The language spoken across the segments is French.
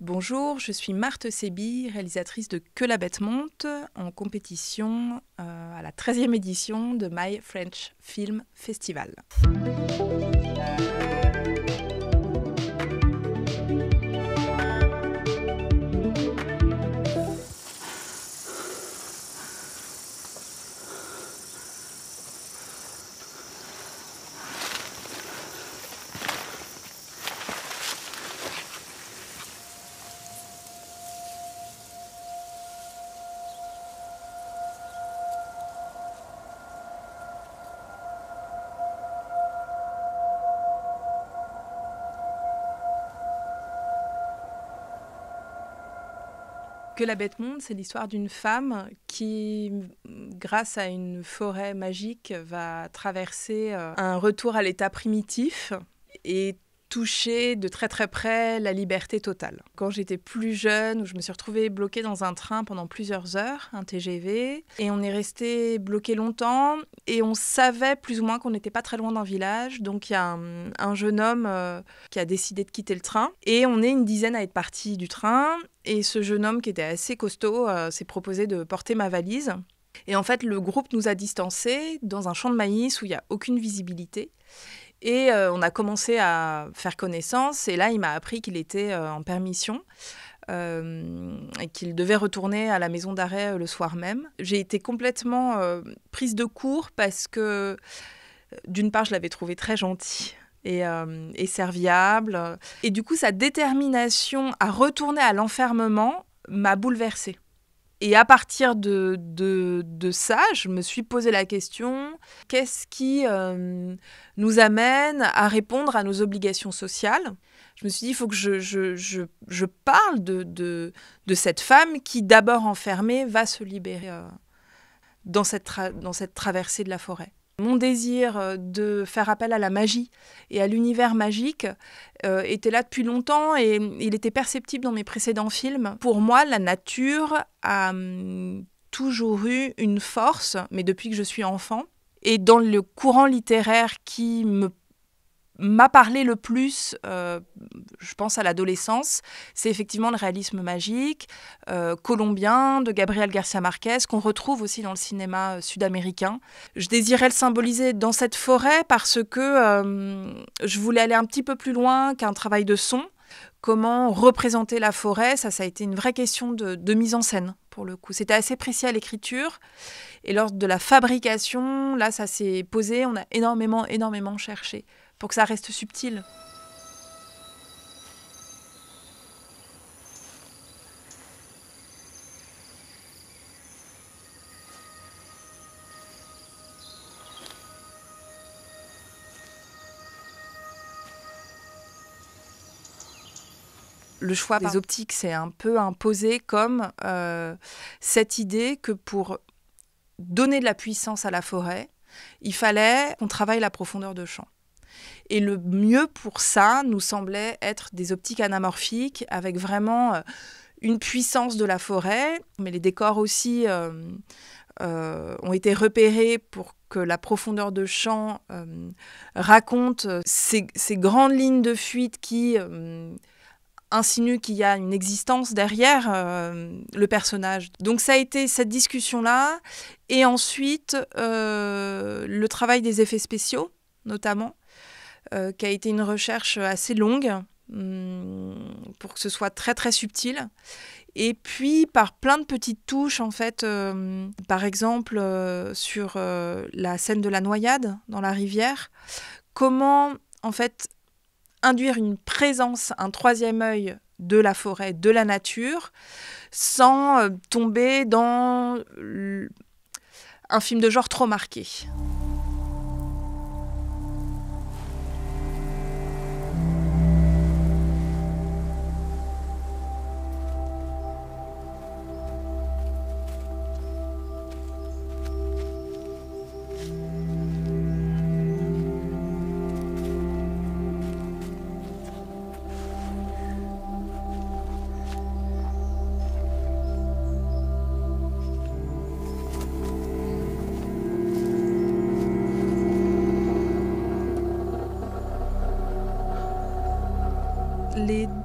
Bonjour, je suis Marthe Sebi, réalisatrice de Que la bête monte, en compétition euh, à la 13e édition de My French Film Festival. Que la bête monde, c'est l'histoire d'une femme qui, grâce à une forêt magique, va traverser euh, un retour à l'état primitif et toucher de très très près la liberté totale. Quand j'étais plus jeune, je me suis retrouvée bloquée dans un train pendant plusieurs heures, un TGV, et on est resté bloqué longtemps, et on savait plus ou moins qu'on n'était pas très loin d'un village, donc il y a un, jeune homme euh, qui a décidé de quitter le train, et on est une dizaine à être parti du train, et ce jeune homme qui était assez costaud euh, s'est proposé de porter ma valise. Et en fait, le groupe nous a distancés dans un champ de maïs où il n'y a aucune visibilité. Et euh, on a commencé à faire connaissance. Et là, il m'a appris qu'il était euh, en permission. Euh, et qu'il devait retourner à la maison d'arrêt le soir même. J'ai été complètement prise de court parce que, d'une part, je l'avais trouvé très gentil. et serviable. Et du coup, sa détermination à retourner à l'enfermement m'a bouleversée. Et à partir de, de, ça, je me suis posé la question, qu'est-ce qui euh, nous amène à répondre à nos obligations sociales Je me suis dit, il faut que je, je, je, parle de, de, de, cette femme qui, d'abord enfermée, va se libérer euh, dans, cette dans cette traversée de la forêt. Mon désir euh, de faire appel à la magie et à l'univers magique euh, était là depuis longtemps et mm, il était perceptible dans mes précédents films. Pour moi, la nature a mm, toujours eu une force, mais depuis que je suis enfant. Et dans le courant littéraire qui me m'a parlé le plus, euh, je pense à l'adolescence, c'est effectivement le réalisme magique euh, colombien de Gabriel Garcia Marquez qu'on retrouve aussi dans le cinéma euh, sud-américain. Je désirais le symboliser dans cette forêt parce que je voulais aller un petit peu plus loin qu'un travail de son. Comment représenter la forêt Ça, ça a été une vraie question de, de mise en scène pour le coup. C'était assez précis à l'écriture. Et lors de la fabrication, là, ça s'est posé. On a énormément, énormément cherché pour que ça reste subtil. le choix des optiques c'est un peu imposé comme euh, cette idée que pour donner de la puissance à la forêt, il fallait qu'on travaille la profondeur de champ. Et le mieux pour ça nous semblait être des optiques anamorphiques avec vraiment euh, une puissance de la forêt, mais les décors aussi euh, euh, ont été repérés pour que la profondeur de champ raconte ces, ces, grandes lignes de fuite qui insinuent qu'il y a une existence derrière le personnage. Donc ça a été cette discussion-là, et ensuite le travail des effets spéciaux notamment euh, qui a été une recherche assez longue hum, pour que ce soit très très subtil. Et puis par plein de petites touches, en fait, euh, par exemple euh, sur la scène de la noyade dans la rivière, comment en fait induire une présence, un troisième œil de la forêt, de la nature, sans tomber dans un film de genre trop marqué.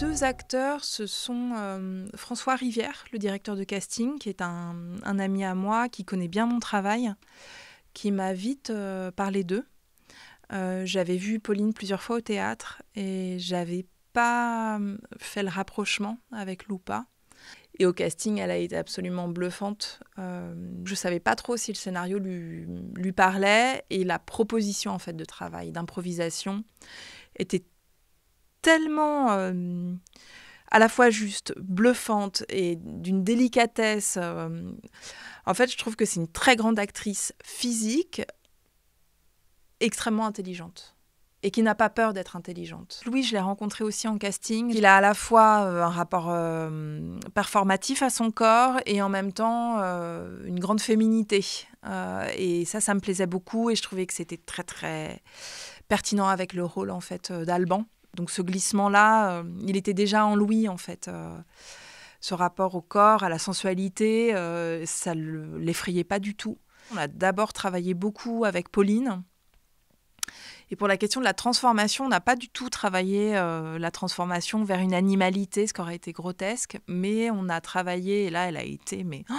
deux acteurs, ce sont euh, François Rivière, le directeur de casting, qui est un, ami à moi, qui connaît bien mon travail, qui m'a vite euh, parlé d'eux. Euh, j'avais vu Pauline plusieurs fois au théâtre et j'avais pas fait le rapprochement avec Loupa. Et au casting, elle a été absolument bluffante. je ne savais pas trop si le scénario lui, lui parlait et la proposition en fait de travail, d'improvisation était tellement euh, à la fois juste, bluffante et d'une délicatesse. Euh, en fait, je trouve que c'est une très grande actrice physique, extrêmement intelligente et qui n'a pas peur d'être intelligente. Louis, je l'ai rencontré aussi en casting. Il a à la fois euh, un rapport performatif à son corps et en même temps une grande féminité. et ça, ça me plaisait beaucoup et je trouvais que c'était très très pertinent avec le rôle en fait d'Alban. Donc ce glissement-là, euh, il était déjà en Louis, en fait. Euh, ce rapport au corps, à la sensualité, euh, ça ne l'effrayait pas du tout. On a d'abord travaillé beaucoup avec Pauline. Et pour la question de la transformation, on n'a pas du tout travaillé la transformation vers une animalité, ce qui aurait été grotesque, mais on a travaillé, et là elle a été, mais... Oh,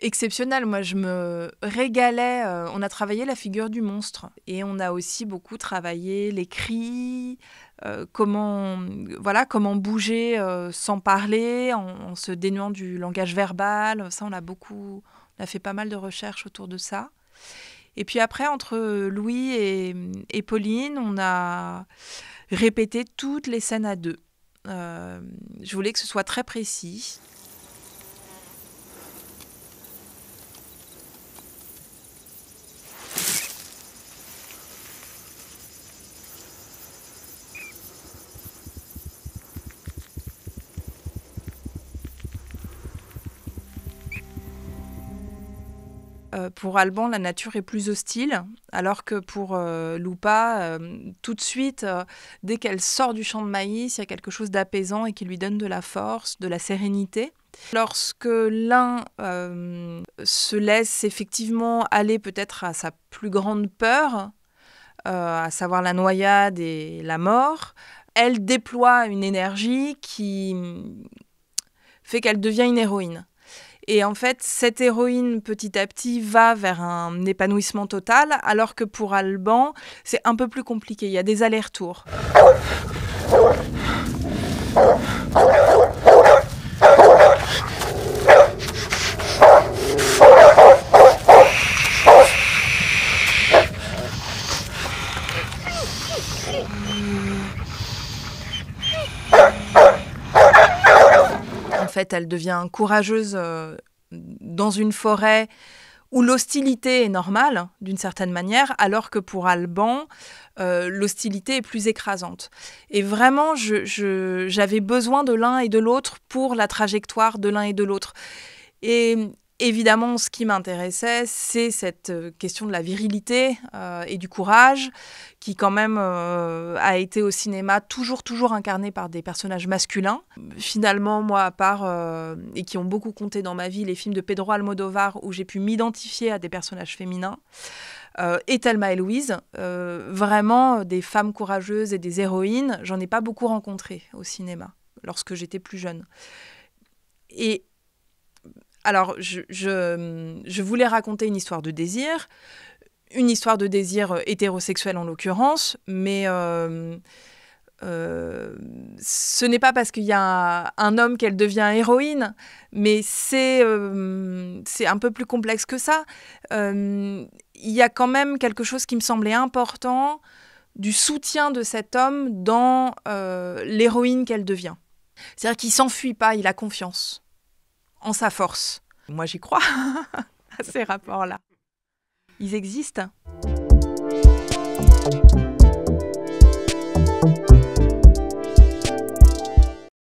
exceptionnel. Moi, je me régalais. Euh, on a travaillé la figure du monstre et on a aussi beaucoup travaillé les cris, euh, comment, voilà, comment bouger euh, sans parler, en, se dénuant du langage verbal. Ça, on a beaucoup, on a fait pas mal de recherches autour de ça. Et puis après, entre Louis et, Pauline, on a répété toutes les scènes à deux. je voulais que ce soit très précis. Euh, pour Alban, la nature est plus hostile, alors que pour euh, Loupa, euh, tout de suite, dès qu'elle sort du champ de maïs, il y a quelque chose d'apaisant et qui lui donne de la force, de la sérénité. Lorsque l'un se laisse effectivement aller peut-être à sa plus grande peur, à savoir la noyade et la mort, elle déploie une énergie qui mm, fait qu'elle devient une héroïne. Et en fait, cette héroïne, petit à petit, va vers un épanouissement total, alors que pour Alban, c'est un peu plus compliqué. Il y a des allers-retours. elle devient courageuse euh, dans une forêt où l'hostilité est normale, d'une certaine manière, alors que pour Alban, euh, l'hostilité est plus écrasante. Et vraiment, j'avais besoin de l'un et de l'autre pour la trajectoire de l'un et de l'autre. Et évidemment, ce qui m'intéressait, c'est cette euh, question de la virilité euh, et du courage, qui quand même euh, a été au cinéma toujours, toujours incarnée par des personnages masculins. Finalement, moi, à part, et qui ont beaucoup compté dans ma vie, les films de Pedro Almodovar, où j'ai pu m'identifier à des personnages féminins, et Thelma et Louise, vraiment des femmes courageuses et des héroïnes, j'en ai pas beaucoup rencontré au cinéma lorsque j'étais plus jeune. Et alors, je, voulais raconter une histoire de désir, une histoire de désir euh, hétérosexuel en l'occurrence, mais euh, euh, ce n'est pas parce qu'il y a un, homme qu'elle devient héroïne, mais c'est un peu plus complexe que ça. Il y a quand même quelque chose qui me semblait important du soutien de cet homme dans l'héroïne qu'elle devient. C'est-à-dire qu'il s'enfuit pas, il a confiance en sa force. Moi, j'y crois à ces rapports-là. Ils existent.